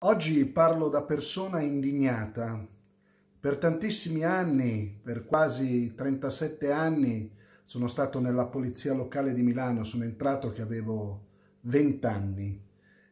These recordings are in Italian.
Oggi parlo da persona indignata. Per tantissimi anni, per quasi 37 anni, sono stato nella polizia locale di Milano, sono entrato che avevo 20 anni.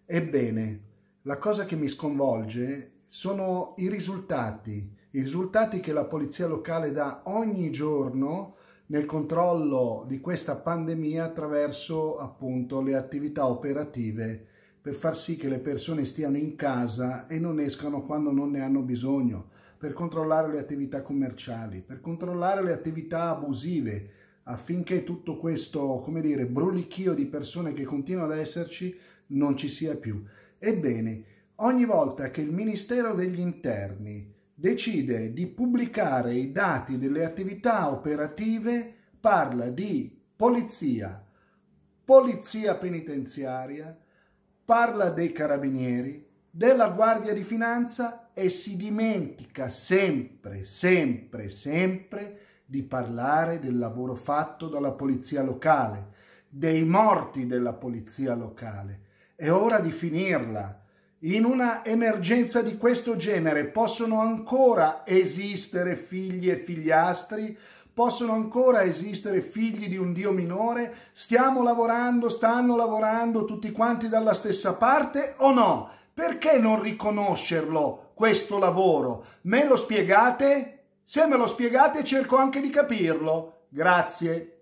Ebbene, la cosa che mi sconvolge sono i risultati, i risultati che la polizia locale dà ogni giorno nel controllo di questa pandemia attraverso appunto le attività operative per far sì che le persone stiano in casa e non escano quando non ne hanno bisogno, per controllare le attività commerciali, per controllare le attività abusive, affinché tutto questo, come dire, brulichio di persone che continua ad esserci non ci sia più. Ebbene, ogni volta che il Ministero degli Interni decide di pubblicare i dati delle attività operative, parla di polizia, polizia penitenziaria, parla dei carabinieri, della Guardia di Finanza e si dimentica sempre, sempre, sempre di parlare del lavoro fatto dalla polizia locale, dei morti della polizia locale. È ora di finirla. In una emergenza di questo genere possono ancora esistere figli e figliastri possono ancora esistere figli di un Dio minore? Stiamo lavorando, stanno lavorando tutti quanti dalla stessa parte o no? Perché non riconoscerlo questo lavoro? Me lo spiegate? Se me lo spiegate cerco anche di capirlo. Grazie.